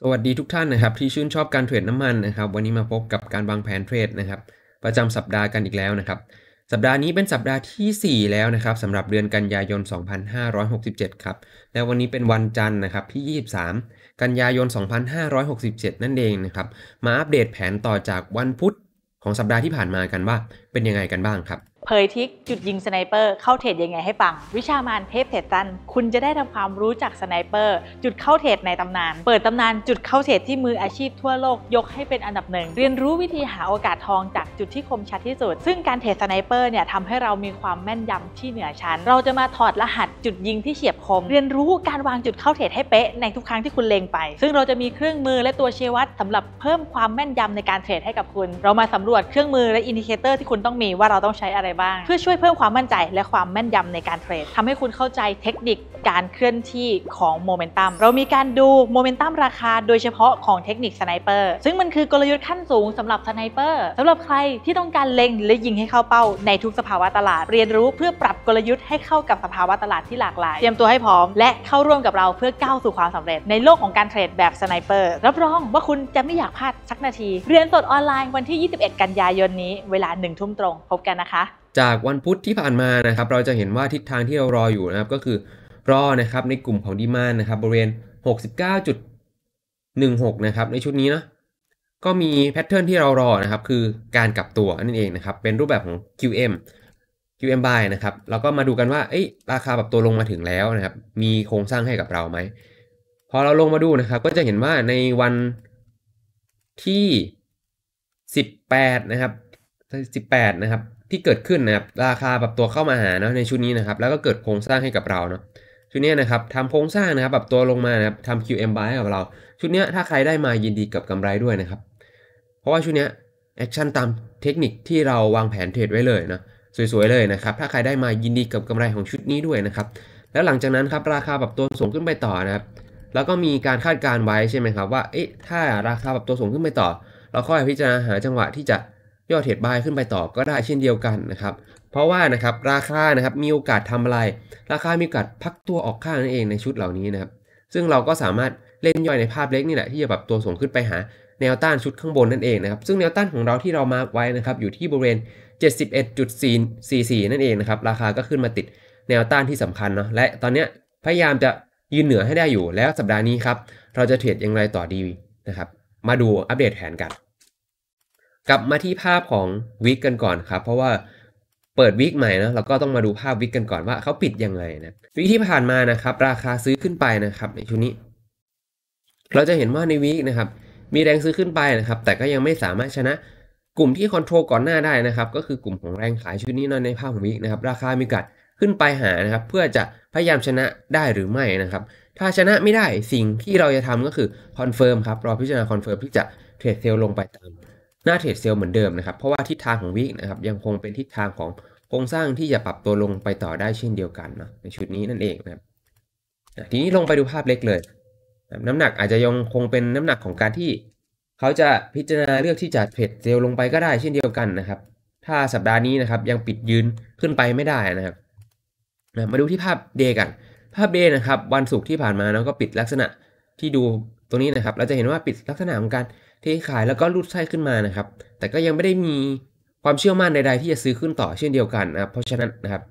สวัสดีทุกท่านนะครับที่ชื่นชอบการเทรดน้ำมันนะครับ วันนี้มาพบกับการวางแผนเทรดนะครับประจำสัปดาห์กันอีกแล้วนะครับสัปดาห์นี้เป็นสัปดาห์ที่ 4 แล้วนะครับสำหรับเดือนกันยายน 2567ครับและวันนี้เป็นวันจันทร์นะครับที่ 23 กันยายน 2567 นั่นเองนะครับมาอัปเดตแผนต่อจากวันพุธ ของสัปดาห์ที่ผ่านมากันว่าเป็นยังไงกันบ้างครับเผยทิกจุดยิงสไนเปอร์เข้าเทรดยังไงให้ฟัง วิชามานเทพเทรตัน คุณจะได้ทำความรู้จักสไนเปอร์ จุดเข้าเทรดในตำนาน เปิดตำนานจุดเข้าเทรดที่มืออาชีพทั่วโลกยกให้เป็นอันดับหนึ่ง เรียนรู้วิธีหาโอกาสทองจากจุดที่คมชัดที่สุด ซึ่งการเทรดสไนเปอร์เนี่ยทำให้เรามีความแม่นยำที่เหนือชั้นเราจะมาถอดรหัสจุดยิงที่เฉียบคมเรียนรู้การวางจุดเข้าเทรดให้เป๊ะในทุกครั้งที่คุณเล็งไป ซึ่งเราจะมีเครื่องมือและตัวเชวัดสำหรับเพิ่มความแม่นยำในการเทรดให้กับคุณ เรามาสำรวจเครื่องมือและอินดิเคเตอร์ที่คุณต้องมีว่าเราต้องใช้อะไรบ้าง เพื่อช่วยเพิ่มความมั่นใจและความแม่นยำในการเทรดทำให้คุณเข้าใจเทคนิคการเคลื่อนที่ของโมเมนตัมเรามีการดูโมเมนตัมราคาโดยเฉพาะของเทคนิคสไนเปอร์ซึ่งมันคือกลยุทธ์ขั้นสูงสำหรับสไนเปอร์สำหรับใครที่ต้องการเล็งและยิงให้เข้าเป้าในทุกสภาวะตลาดเรียนรู้เพื่อปรับกลยุทธ์ให้เข้ากับสภาวะตลาดที่หลากหลายเตรียมตัวให้พร้อมและเข้าร่วมกับเราเพื่อก้าวสู่ความสำเร็จในโลกของการเทรดแบบสไนเปอร์รับรองว่าคุณจะไม่อยากพลาดสักนาทีเรียนสดออนไลน์วันที่ 21 กันยายนนี้เวลา1ทุ่มตรงพบกันนะคะ จากวันพุธที่ผ่านมานะครับ เราจะเห็นว่าทิศทางที่เรารออยู่นะครับ ก็คือรอนะครับในกลุ่มของดีมานนะครับบริเวณ 69.16 นะครับ ในชุดนี้นะก็มีแพทเทิร์นที่เรารอนะครับ คือการกลับตัวนั่นเองนะครับ เป็นรูปแบบของ QM QM buy นะครับเราก็มาดูกันว่าอ้ราคาปรับตัวลงมาถึงแล้วนะครับ มีโครงสร้างให้กับเราไหมพอเราลงมาดูนะครับ ก็จะเห็นว่าในวันที่ 18 นะครับ18นะครับที่เกิดขึ้นนะครับราคาแบบตัวเข้ามาหาเนาะในชุดนี้นะครับแล้วก็เกิดโครงสร้างให้กับเราเนาะชุดนี้นะครับทำโครงสร้างนะครับแบบตัวลงมานะครับทำ QM buy กับเราชุดนี้ถ้าใครได้มายินดีกับกำไรด้วยนะครับ เพราะว่าชุดนี้แอคชั่นตามเทคนิคที่เราวางแผนเทรดไว้เลยนะสวยๆเลยนะครับถ้าใครได้มายินดีกับกำไรของชุดนี้ด้วยนะครับแล้วหลังจากนั้นครับราคาแบบตัวสูงขึ้นไปต่อนะครับแล้วก็มีการคาดการไว้ใช่ไหมครับว่าเอ๊ะถ้าราคาแบบตัวสูงขึ้นไปต่อ เราค่อยพิจารณาหาจังหวะที่จะย่อเทรดบายขึ้นไปต่อก็ได้เช่นเดียวกันนะครับ เพราะว่านะครับราคานะครับมีโอกาสทำอะไร ราคามีโอกาสพักตัวออกข้างนั่นเองในชุดเหล่านี้นะครับ ซึ่งเราก็สามารถเล่นย่อยในภาพเล็กนี่แหละที่จะแบบตัวส่งขึ้นไปหาแนวต้านชุดข้างบนนั่นเองนะครับ ซึ่งแนวต้านของเราที่เรามาไว้นะครับอยู่ที่บริเวณ 71.44 นั่นเองนะครับราคาก็ขึ้นมาติดแนวต้านที่สำคัญเนาะ และตอนนี้พยายามจะยืนเหนือให้ได้อยู่ แล้วสัปดาห์นี้ครับเราจะเทรดอย่างไรต่อดีนะครับ มาดูอัปเดตแผนกันกลับมาที่ภาพของวิกกันก่อนครับเพราะว่าเปิดวิกใหม่นะเราก็ต้องมาดูภาพวิกกันก่อนว่าเขาปิดยังไงนะวิกที่ผ่านมานะครับ ราคาซื้อขึ้นไปนะครับ ในช่วงนี้ เราจะเห็นว่าในวิกนะครับ มีแรงซื้อขึ้นไปนะครับ แต่ก็ยังไม่สามารถชนะกลุ่มที่คอนโทรลก่อนหน้าได้นะครับ ก็คือกลุ่มของแรงขายชุดนี้นนในภาพของวิกนะครับราคามีกัดขึ้นไปหานะครับเพื่อจะพยายามชนะได้หรือไม่นะครับถ้าชนะไม่ได้สิ่งที่เราจะทำก็คือคอนเฟิร์มครับรอพิจารณาคอนเฟิร์มที่จะเทรดเซลลงไปตามหน้าเทรดเซลล์เหมือนเดิมนะครับ เพราะว่าทิศทางของวิกนะครับยังคงเป็นทิศทางของโครงสร้างที่จะปรับตัวลงไปต่อได้เช่นเดียวกันนะในชุดนี้นั่นเองนะครับทีนี้ลงไปดูภาพเล็กเลยน้ำหนักอาจจะยังคงเป็นน้ำหนักของการที่ เขาจะพิจารณาเลือกที่จะเทรดเซลล์ลงไปก็ได้เช่นเดียวกันนะครับ ถ้าสัปดาห์นี้นะครับยังปิดยืนขึ้นไปไม่ได้นะครับ มาดูที่ภาพเดย์กัน ภาพเดย์นะครับวันศุกร์ที่ผ่านมาเราก็ปิดลักษณะที่ดูตรงนี้นะครับเราจะเห็นว่าปิดลักษณะของการทขายแล้วก็รูดไส้ขึ้นมานะครับ แต่ก็ยังไม่ได้มีความเชื่อมั่นใดๆ ที่จะซื้อขึ้นต่อเช่นเดียวกันนะครับ เพราะฉะนั้นนะครับ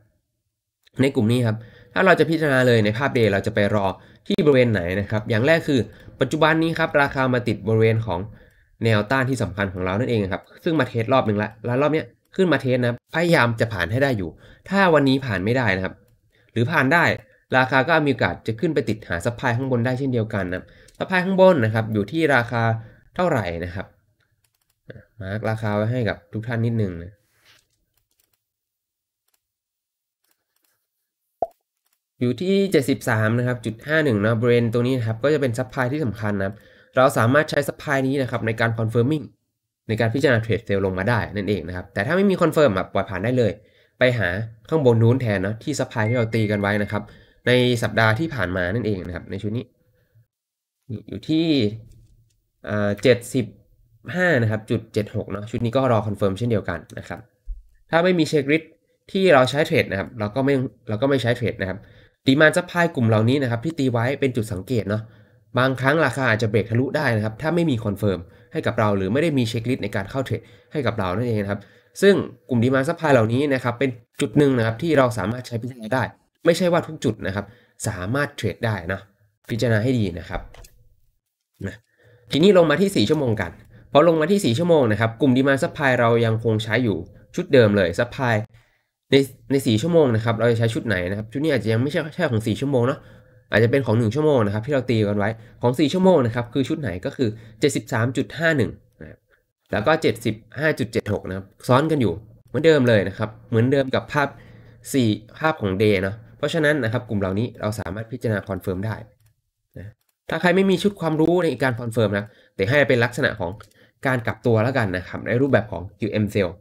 ในกลุ่มนี้ครับถ้าเราจะพิจารณาเลยในภาพเดเราจะไปรอที่บริเวณไหนนะครับ อย่างแรกคือปัจจุบันนี้ครับราคามาติดบริเวณของแนวต้านที่สำคัญของเรานั่นเองครับซึ่งมาเทสรอบหนึ่งละแล้ว รอบนี้ขึ้นมาเทสนะพยายามจะผ่านให้ได้อยู่ ถ้าวันนี้ผ่านไม่ได้นะครับ หรือผ่านได้ราคาก็มีโอกาสจะขึ้นไปติดหาสัพพายข้างบนได้เช่นเดียวกันนะสัพายข้างบนนะครับอยู่ที่ราคาเท่าไหร่นะครับมาร์กราคาไว้ให้กับทุกท่านนิดนึงนะอยู่ที่ 73 นะครับจุด51นะเบรนตัวนี้นครับ ก็จะเป็นซัพพลายที่สำคัญนะครับ เราสามารถใช้ซัพพลายนี้นะครับ ในการคอนเฟิร์มิ่งในการพิจารณาเทรดเซลลงมาได้นั่นเองนะครับ แต่ถ้าไม่มีคอนเฟิร์มปล่อยผ่านได้เลย ไปหาข้างบนนู้นแทนนะที่ซัพพลายที่เราตีกันไว้นะครับ ในสัปดาห์ที่ผ่านมานั่นเองนะครับในชุดนี้อยู่ที่เจ็ดสิบห้านะครับจุดเจ็ดหกเนาะชุดนี้ก็รอคอนเฟิร์มเช่นเดียวกันนะครับถ้าไม่มีเช็คลิสที่เราใช้เทรดนะครับเราก็ไม่เราก็ไม่ใช้เทรดนะครับ ดีมานซัพพลายกลุ่มเหล่านี้นะครับที่ตีไว้เป็นจุดสังเกตเนาะบางครั้งราคาอาจจะเบรกทะลุได้นะครับ ถ้าไม่มีคอนเฟิร์มให้กับเรา หรือไม่ได้มีเช็คลิสต์ในการเข้าเทรดให้กับเรานั่นเองนะครับ ซึ่งกลุ่มดีมาซัพพลายเหล่านี้นะครับ เป็นจุดหนึ่งนะครับ ที่เราสามารถใช้พิจารณาได้ ไม่ใช่ว่าทุกจุดนะครับสามารถเทรดได้นะพิจารณาให้ดีนะครับนะทีนี้ลงมาที่ 4 ชั่วโมง กัน พอลงมาที่ 4 ชั่วโมง นะครับ กลุ่มดีมาซัพพลายเรายังคงใช้อยู่ชุดเดิมเลยซัพพลายในใน 4 ชั่วโมงนะครับเราจะใช้ชุดไหนนะครับชุดนี้อาจจะยังไม่ใช่ใช่ของ 4 ชั่วโมงเนาะอาจจะเป็นของ 1 ชั่วโมงนะครับที่เราตีกันไว้ของ 4 ชั่วโมงนะครับ คือชุดไหนก็คือ 73.51นะครับแล้วก็ 75.76 นะครับซ้อนกันอยู่เหมือนเดิมเลยนะครับ เหมือนเดิมกับภาพ 4 ภาพของดย์เนาะเพราะฉะนั้นนะครับกลุ่มเหล่านี้เราสามารถพิจารณาคอนเฟิร์มได้นะถ้าใครไม่มีชุดความรู้ในการคอนเฟิร์มนะแต่ให้เป็นลักษณะของการกลับตัวแล้วกันนะครับในรูปแบบของ QM c e l l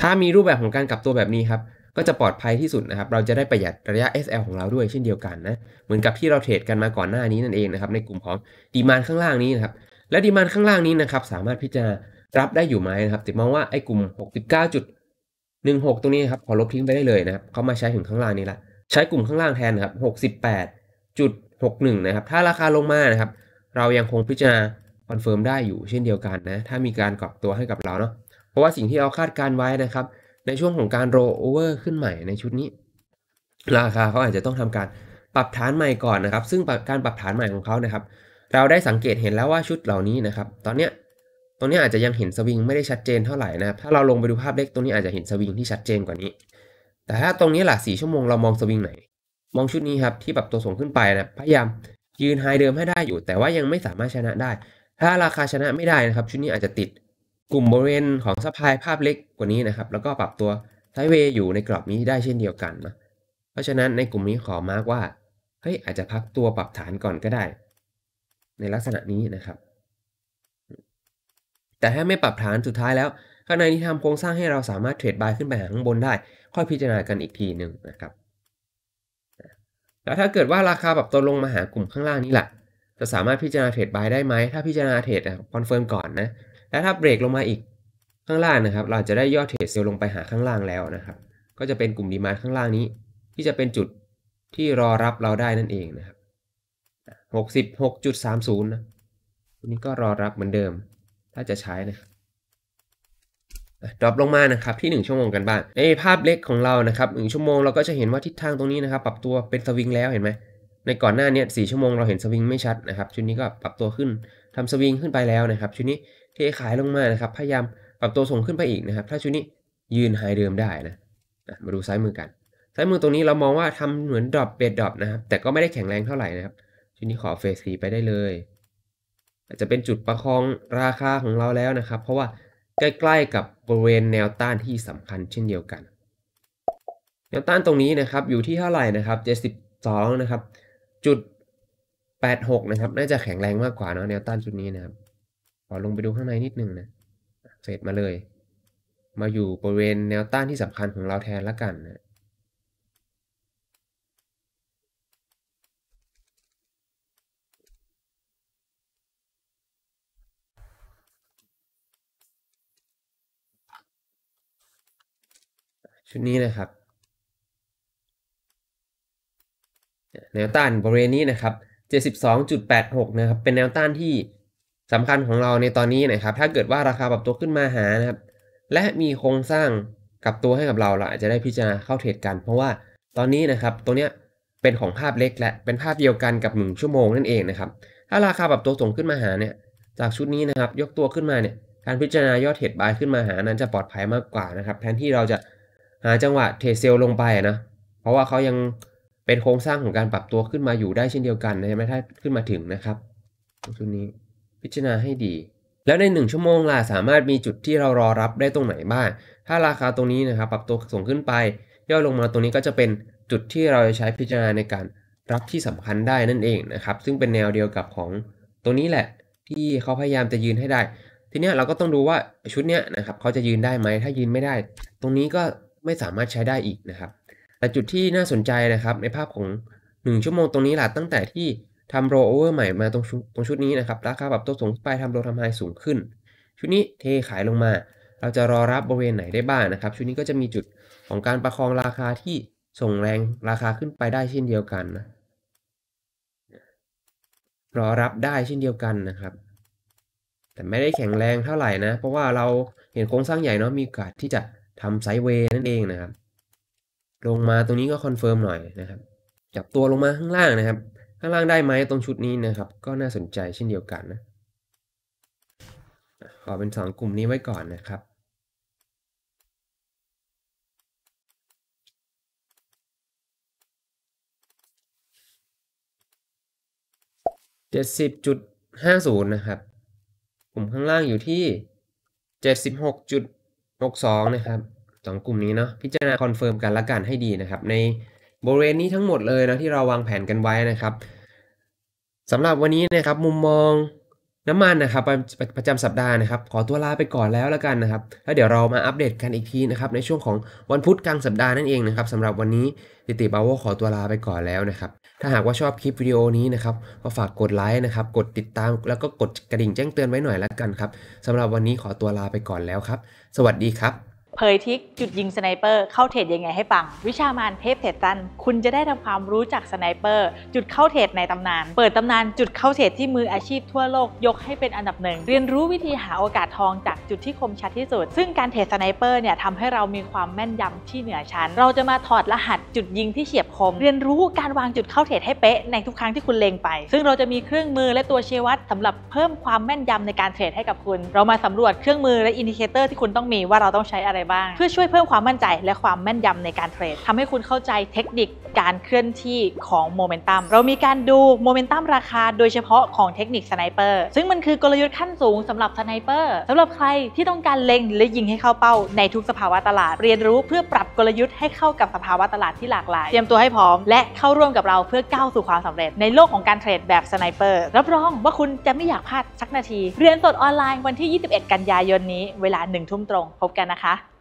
ถ้ามีรูปแบบของการกลับตัวแบบนี้ครับ ก็จะปลอดภัยที่สุดนะครับ เราจะได้ประหยัดระยะ SL ของเราด้วยเช่นเดียวกันนะเหมือนกับที่เราเทรดกันมาก่อนหน้านี้นั่นเองนะครับ ในกลุ่มของดีมานข้างล่างนี้นะครับ และดีมานข้างล่างนี้นะครับสามารถพิจารณารับได้อยู่ไหมนะครับติมองว่าไอ้กลุ่ม 69.16ตรงนี้ครับพอลบทิ้งไปได้เลยนะครับเขามาใช้ถึงข้างล่างนี้ละใช้กลุ่มข้างล่างแทนนะครับ68 61นะครับ ถ้าราคาลงมานะครับเรายังคงพิจารณาคอนเฟิร์มได้อยู่เช่นเดียวกันนะถ้ามีการกรอบตัวให้กับเราเนาะเพราะว่าสิ่งที่เราคาดการไว้นะครับในช่วงของการโรโอเวอร์ขึ้นใหม่ในชุดนี้ ราคาเขาอาจจะต้องทำการปรับฐานใหม่ก่อนนะครับ ซึ่งการปรับฐานใหม่ของเขานะครับเราได้สังเกตเห็นแล้วว่าชุดเหล่านี้นะครับตอนเนี้ยตรงนี้อาจจะยังเห็นสวิงไม่ได้ชัดเจนเท่าไหร่นะครับถ้าเราลงไปดูภาพเล็กตรงนี้อาจจะเห็นสวิงที่ชัดเจนกว่านี้ แต่ถ้าตรงนี้ล่ะสีชั่วโมงเรามองสวิงไหนมองชุดนี้ครับที่ปรับตัวสูงขึ้นไปนะพยายามยืนไฮเดิมให้ได้อยู่ แต่ว่ายังไม่สามารถชนะได้ ถ้าราคาชนะไม่ได้นะครับชุดนี้อาจจะติดกลุ่มบริเวณของสะพายภาพเล็ก กว่านี้นะครับแล้วก็ปรับตัวไซเวย์อยู่ในกรอบนี้ได้เช่นเดียวกันนะเพราะฉะนั้นในกลุ่มนี้ขอมาร์กว่าเฮ้ยอาจจะพักตัวปรับฐานก่อนก็ได้ ในลักษณะนี้นะครับ แต่ถ้าไม่ปรับฐานสุดท้ายแล้วข้างในนี้ทำโครงสร้างให้เราสามารถเทรดบายขึ้นไปหาข้างบนได้ค่อยพิจารณากันอีกทีหนึ่งนะครับแล้วถ้าเกิดว่าราคาปรับตัวลงมาหากลุ่มข้างล่างนี่แหละจะสามารถพิจารณาเทรดบายได้ไหมถ้าพิจารณาเทรดคอนเฟิร์มก่อนนะแล้วถ้าเบรกลงมาอีกข้างล่างนะครับ เราจะได้ย่อเทรดเซลลลงไปหาข้างล่างแล้วนะครับ ก็จะเป็นกลุ่มดีมาข้างล่างนี้ ที่จะเป็นจุดที่รอรับเราได้นั่นเองนะครับ66.30นะตัวนี้ก็รอรับเหมือนเดิม ถ้าจะใช้นะครับดรอปลงมานะครับที่1ชั่วโมงกันบ้างในภาพเล็กของเรานะครับหชั่วโมงเราก็จะเห็นว่าทิศทางตรงนี้นะครับปรับตัวเป็นสวิง แล้วเห็นไหมในก่อนหน้านี้สชั่วโมงเราเห็นสวิงไม่ชัดนะครับชุดนี้ก็ปรับตัวขึ้นทำสวิงขึ้นไปแล้วนะครับชุดนี้เทขายลงมานะครับพยายามปรับตัวส่งขึ้นไปอีกนะครับ ถ้าชุดนี้ยืนไฮเดิมได้นะมาดูซ้ายมือกัน ซ้ายมือตรงนี้เรามองว่าทำเหมือนดรอปเบดดรอปนะครับแต่ก็ไม่ได้แข็งแรงเท่าไหร่นะครับชุดนี้ขอเฟสสีไปได้เลยอาจจะเป็นจุดประคองราคาของเราแล้วนะครับ เพราะว่าใกล้ๆกับบริเวณแนวต้านที่สำคัญเช่นเดียวกัน แนวต้านตรงนี้นะครับ อยู่ที่เท่าไหร่นะครับ72นะครับจุด86นะครับน่าจะแข็งแรงมากกว่าเนาะแนวต้านจุดนี้นะครับขอลงไปดูข้างในนิดนึงนะเฟดมาเลย มาอยู่บริเวณแนวต้านที่สำคัญของเราแทนละกันนะชุดนี้นะครับแนวต้านบริเวณนี้นะครับ72.86นะครับเป็นแนวต้านที่สำคัญของเราในตอนนี้นะครับ ถ้าเกิดว่าราคาปรับตัวขึ้นมาหานะครับและมีโครงสร้างกับตัวให้กับเราเราอาจจะได้พิจารณาเข้าเทรดกัน เพราะว่าตอนนี้นะครับตัวเนี้ยเป็นของภาพเล็กและเป็นภาพเดียวกันกับ 1 ชั่วโมงนั่นเองนะครับถ้าราคาปรับตัวส่งขึ้นมาหาเนี่ยจากชุดนี้นะครับยกตัวขึ้นมาเนี่ยการพิจารณายอดเทรดบายขึ้นมาหา นั้นจะปลอดภัยมากกว่านะครับแทนที่เราจะหาจังหวะเทเซลลงไปนะ เพราะว่าเขายังเป็นโครงสร้างของการปรับตัวขึ้นมาอยู่ได้เช่นเดียวกันนะไม่ถ้าขึ้นมาถึงนะครับจุดนี้พิจารณาให้ดี แล้วใน 1 ชั่วโมงล่ะ สามารถมีจุดที่เรารอรับได้ตรงไหนบ้างถ้าราคาตรงนี้นะครับ ปรับตัวส่งขึ้นไปย่อลงมาตรงนี้ก็จะเป็นจุดที่เราจะใช้พิจารณาในการรับที่สำคัญได้นั่นเองนะครับ ซึ่งเป็นแนวเดียวกับของตัวนี้แหละที่เขาพยายามจะยืนให้ได้ทีนี้เราก็ต้องดูว่าชุดนี้นะครับเขาจะยืนได้ไหมถ้ายืนไม่ได้ ตรงนี้ก็ไม่สามารถใช้ได้อีกนะครับ แต่จุดที่น่าสนใจนะครับในภาพของ 1 ชั่วโมงตรงนี้หล่ะตั้งแต่ที่ทำโรเวอร์ใหม่มาตรงตรงชุดนี้นะครับราคาปรับตัวสูงไปทำโรทำไฮสูงขึ้นชุดนี้เทขายลงมาเราจะรอรับบริเวณไหนได้บ้างนะครับชุดนี้ก็จะมีจุดของการประคองราคาที่ส่งแรงราคาขึ้นไปได้เช่นเดียวกันนะรอรับได้เช่นเดียวกันนะครับ แต่ไม่ได้แข็งแรงเท่าไหร่นะเพราะว่าเราเห็นโครงสร้างใหญ่เนาะมีโอกาสที่จะทำไซด์เวย์นั่นเองนะครับ ลงมาตรงนี้ก็คอนเฟิร์มหน่อยนะครับ จับตัวลงมาข้างล่างนะครับข้างล่างได้ไหมตรงชุดนี้นะครับ ก็น่าสนใจเช่นเดียวกันนะขอเป็น 2 กลุ่มนี้ไว้ก่อนนะครับเจ็ดสิบจุดห้าศูนย์นะครับกลุ่มข้างล่างอยู่ที่เจ็ดสิบหกจุดหกสองนะครับสองกลุ่มนี้เนาะ พิจารณาคอนเฟิร์มกันละกันให้ดีนะครับ ในบริเวณนี้ทั้งหมดเลยนะที่เราวางแผนกันไว้นะครับ สำหรับวันนี้นะครับมุมมองน้ำมันนะครับประจำสัปดาห์นะครับขอตัวลาไปก่อนแล้วละกันนะครับแล้วเดี๋ยวเรามาอัปเดตกันอีกทีนะครับในช่วงของวันพุธกลางสัปดาห์นั่นเองนะครับสำหรับวันนี้ติติบาวขอตัวลาไปก่อนแล้วนะครับถ้าหากว่าชอบคลิปวิดีโอนี้นะครับก็ฝากกดไลค์นะครับ กดติดตามแล้วก็กดกระดิ่งแจ้งเตือนไว้หน่อยละกันครับสำหรับวันนี้ขอตัวลาไปก่อนแล้วครับสวัสดีครับเผยทิกจุดยิงสไนเปอร์เข้าเทรดยังไงให้ฟัง วิชามานเทพเทรดตัน คุณจะได้ทำความรู้จักสไนเปอร์ จุดเข้าเทรดในตำนาน เปิดตำนานจุดเข้าเทรดที่มืออาชีพทั่วโลกยกให้เป็นอันดับหนึ่ง เรียนรู้วิธีหาโอกาสทองจากจุดที่คมชัดที่สุด ซึ่งการเทรดสไนเปอร์เนี่ยทำให้เรามีความแม่นยำที่เหนือชั้นเราจะมาถอดรหัสจุดยิงที่เฉียบคม เรียนรู้การวางจุดเข้าเทรดให้เป๊ะในทุกครั้งที่คุณเล็งไป ซึ่งเราจะมีเครื่องมือและตัวเชวัดสำหรับเพิ่มความแม่นยำในการเทรดให้กับคุณ เรามาสำรวจเครื่องมือและอินดิเคเตอร์ที่คุณต้องมีว่าเราต้องใช้อะไรบ้างเพื่อช่วยเพิ่มความมั่นใจและความแม่นยำในการเทรด ทำให้คุณเข้าใจเทคนิคการเคลื่อนที่ของโมเมนตัมเรามีการดูโมเมนตัมราคาโดยเฉพาะของเทคนิคสไนเปอร์ซึ่งมันคือกลยุทธ์ขั้นสูงสำหรับสไนเปอร์สำหรับใครที่ต้องการเล็งและยิง ให้เข้าเป้าในทุกสภาวะตลาด เรียนรู้เพื่อปรับกลยุทธ์ให้เข้ากับสภาวะตลาดที่หลากหลาย เตรียมตัวให้พร้อมและเข้าร่วมกับเราเพื่อก้าวสู่ความสำเร็จในโลกของการเทรดแบบสไนเปอร์รับรองว่าคุณจะไม่อยากพลาดสักนาทีเรียนสดออนไลน์วันที่ 21 กันยายนนี้เวลา1ทุ่มตรงพบกันนะคะ